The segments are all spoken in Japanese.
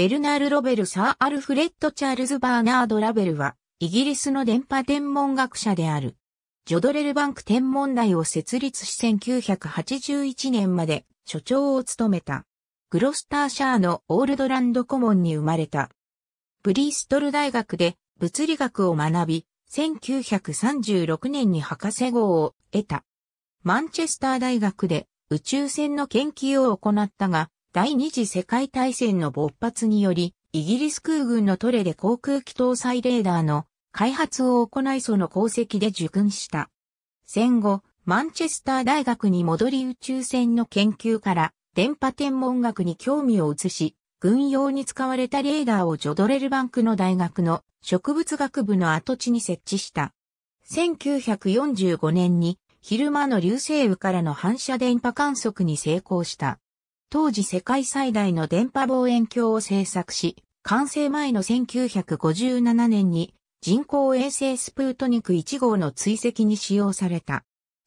ベルナール・ロベル・サー・アルフレッド・チャールズ・バーナード・ラベルは、イギリスの電波天文学者である。ジョドレルバンク天文台を設立し1981年まで所長を務めた。グロスターシャーのオールドランドコモンに生まれた。ブリストル大学で物理学を学び、1936年に博士号を得た。マンチェスター大学で宇宙船の研究を行ったが、第二次世界大戦の勃発により、イギリス空軍のトレで航空機搭載レーダーの開発を行いその功績で受訓した。戦後、マンチェスター大学に戻り宇宙船の研究から電波天文学に興味を移し、軍用に使われたレーダーをジョドレルバンクの大学の植物学部の跡地に設置した。1945年に昼間の流星雨からの反射電波観測に成功した。当時世界最大の電波望遠鏡を製作し、完成前の1957年に人工衛星スプートニク1号の追跡に使用された。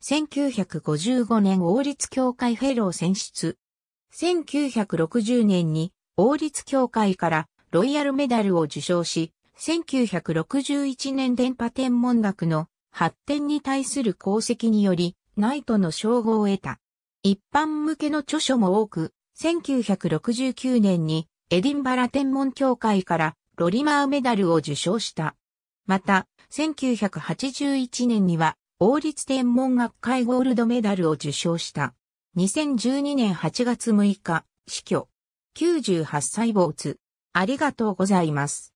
1955年王立協会フェロー選出。1960年に王立協会からロイヤルメダルを受賞し、1961年電波天文学の発展に対する功績により、ナイトの称号を得た。一般向けの著書も多く、1969年にエディンバラ天文協会からロリマーメダルを受賞した。また、1981年には王立天文学会ゴールドメダルを受賞した。2012年8月6日、死去。98歳没。ありがとうございます。